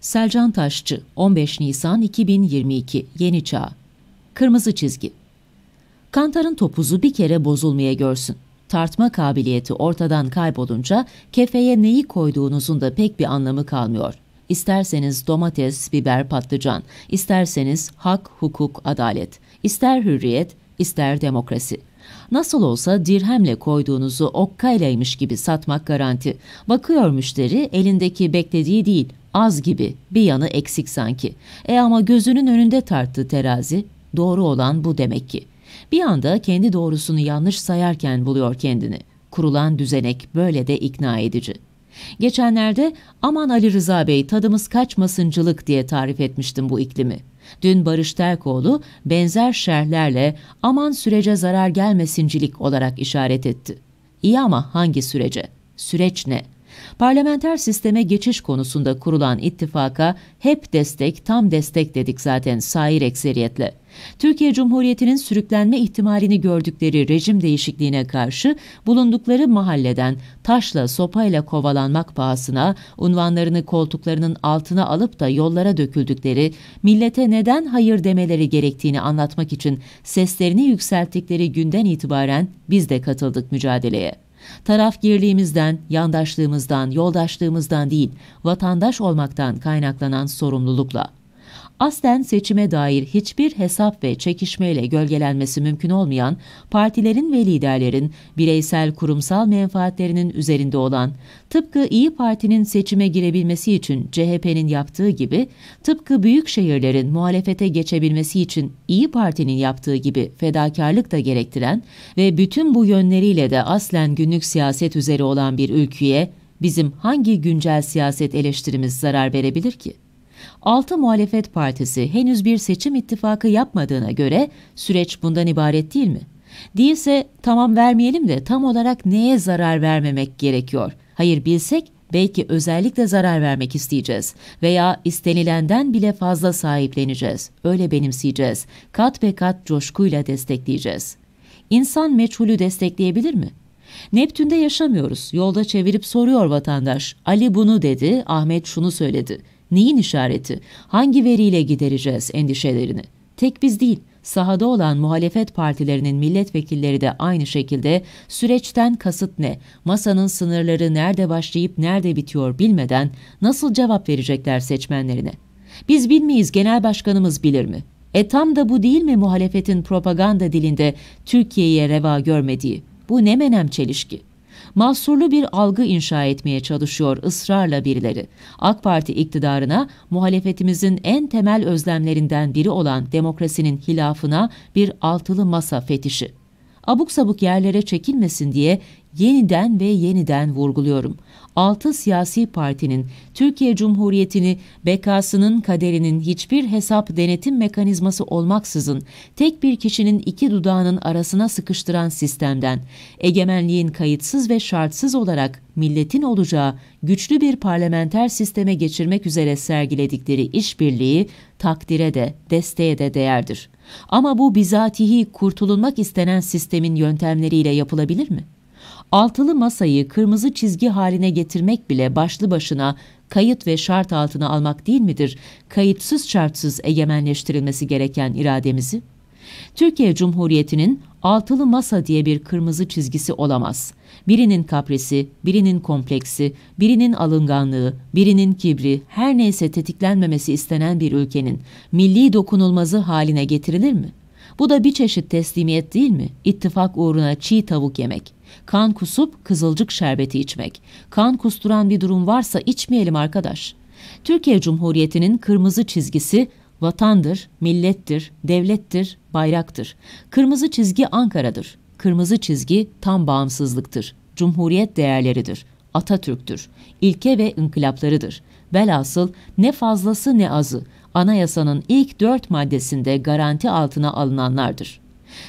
Selcan Taşçı 15 Nisan 2022 Yeni Çağ Kırmızı çizgi Kantar'ın topuzu bir kere bozulmaya görsün. Tartma kabiliyeti ortadan kaybolunca kefeye neyi koyduğunuzun da pek bir anlamı kalmıyor. İsterseniz domates, biber, patlıcan, isterseniz hak, hukuk, adalet, ister hürriyet, ister demokrasi. Nasıl olsa dirhemle koyduğunuzu okkaylaymış gibi satmak garanti. Bakıyor müşteri elindeki beklediği değil, Az gibi, bir yanı eksik sanki. E ama gözünün önünde tarttığı terazi, doğru olan bu demek ki. Bir anda kendi doğrusunu yanlış sayarken buluyor kendini. Kurulan düzenek böyle de ikna edici. Geçenlerde aman Ali Rıza Bey tadımız kaçmasıncılık diye tarif etmiştim bu iklimi. Dün Barış Terkoğlu benzer şerhlerle aman sürece zarar gelmesincilik olarak işaret etti. İyi ama hangi sürece? Süreç ne? Parlamenter sisteme geçiş konusunda kurulan ittifaka hep destek, tam destek dedik zaten sair ekseriyetle. Türkiye Cumhuriyeti'nin sürüklenme ihtimalini gördükleri rejim değişikliğine karşı bulundukları mahalleden taşla sopayla kovalanmak pahasına unvanlarını koltuklarının altına alıp da yollara döküldükleri, millete neden hayır demeleri gerektiğini anlatmak için seslerini yükselttikleri günden itibaren biz de katıldık mücadeleye. Tarafgirliğimizden, yandaşlığımızdan, yoldaşlığımızdan değil, vatandaş olmaktan kaynaklanan sorumlulukla aslen seçime dair hiçbir hesap ve çekişmeyle gölgelenmesi mümkün olmayan partilerin ve liderlerin bireysel kurumsal menfaatlerinin üzerinde olan, tıpkı İyi Parti'nin seçime girebilmesi için CHP'nin yaptığı gibi, tıpkı büyük şehirlerin muhalefete geçebilmesi için İyi Parti'nin yaptığı gibi fedakarlık da gerektiren ve bütün bu yönleriyle de aslen günlük siyaset üzeri olan bir ülkeye bizim hangi güncel siyaset eleştirimiz zarar verebilir ki? Altı muhalefet partisi henüz bir seçim ittifakı yapmadığına göre süreç bundan ibaret değil mi? Değilse tamam vermeyelim de tam olarak neye zarar vermemek gerekiyor? Hayır bilsek belki özellikle zarar vermek isteyeceğiz veya istenilenden bile fazla sahipleneceğiz. Öyle benimseyeceğiz. Kat be kat coşkuyla destekleyeceğiz. İnsan meçhulü destekleyebilir mi? Neptün'de yaşamıyoruz. Yolda çevirip soruyor vatandaş. Ali bunu dedi, Ahmet şunu söyledi. Neyin işareti? Hangi veriyle gidereceğiz endişelerini? Tek biz değil, sahada olan muhalefet partilerinin milletvekilleri de aynı şekilde süreçten kasıt ne, masanın sınırları nerede başlayıp nerede bitiyor bilmeden nasıl cevap verecekler seçmenlerine? Biz bilmeyiz, genel başkanımız bilir mi? E tam da bu değil mi muhalefetin propaganda dilinde Türkiye'ye reva görmediği? Bu ne menem çelişki? mahsurlu bir algı inşa etmeye çalışıyor ısrarla birileri. AK Parti iktidarına muhalefetimizin en temel özlemlerinden biri olan demokrasinin hilafına bir altılı masa fetişi abuk sabuk yerlere çekilmesin diye yeniden ve yeniden vurguluyorum. Altı siyasi partinin Türkiye Cumhuriyeti'ni bekasının kaderinin hiçbir hesap denetim mekanizması olmaksızın tek bir kişinin iki dudağının arasına sıkıştıran sistemden, egemenliğin kayıtsız ve şartsız olarak milletin olacağı güçlü bir parlamenter sisteme geçirmek üzere sergiledikleri işbirliği takdire de desteğe de değerdir. Ama bu bizatihi kurtulunmak istenen sistemin yöntemleriyle yapılabilir mi?'' altılı masayı kırmızı çizgi haline getirmek bile başlı başına kayıt ve şart altına almak değil midir? Kayıtsız şartsız egemenleştirilmesi gereken irademizi? Türkiye Cumhuriyeti'nin altılı masa diye bir kırmızı çizgisi olamaz. Birinin kaprisi, birinin kompleksi, birinin alınganlığı, birinin kibri, her neyse tetiklenmemesi istenen bir ülkenin milli dokunulmazı haline getirilir mi? Bu da bir çeşit teslimiyet değil mi? İttifak uğruna çiğ tavuk yemek. Kan kusup kızılcık şerbeti içmek. Kan kusturan bir durum varsa içmeyelim arkadaş. Türkiye Cumhuriyeti'nin kırmızı çizgisi vatandır, millettir, devlettir, bayraktır. Kırmızı çizgi Ankara'dır. Kırmızı çizgi tam bağımsızlıktır. Cumhuriyet değerleridir. Atatürk'tür. İlke ve inkılaplarıdır. Velhasıl ne fazlası ne azı anayasanın ilk dört maddesinde garanti altına alınanlardır.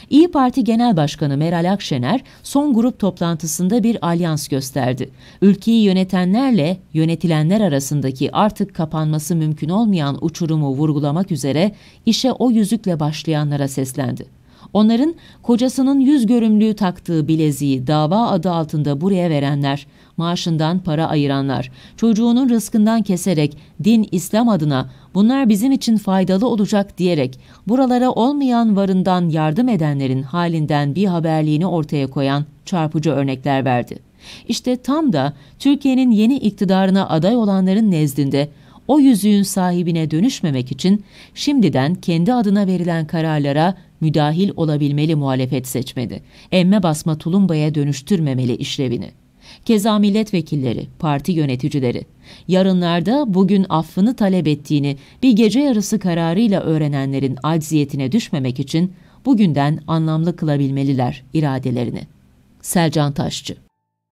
İyi Parti Genel Başkanı Meral Akşener son grup toplantısında bir alyans gösterdi. Ülkeyi yönetenlerle yönetilenler arasındaki artık kapanması mümkün olmayan uçurumu vurgulamak üzere işe o yüzükle başlayanlara seslendi. Onların kocasının yüz görümlüğü taktığı bileziği dava adı altında buraya verenler, maaşından para ayıranlar, çocuğunun rızkından keserek din İslam adına bunlar bizim için faydalı olacak diyerek buralara olmayan varından yardım edenlerin halinden bir haberliğini ortaya koyan çarpıcı örnekler verdi. İşte tam da Türkiye'nin yeni iktidarına aday olanların nezdinde o yüzüğün sahibine dönüşmemek için şimdiden kendi adına verilen kararlara müdahil olabilmeli muhalefet seçmedi. Emme basma tulumbaya dönüştürmemeli işlevini. Keza milletvekilleri, parti yöneticileri yarınlarda bugün affını talep ettiğini bir gece yarısı kararıyla öğrenenlerin acziyetine düşmemek için bugünden anlamlı kılabilmeliler iradelerini. Selcan Taşçı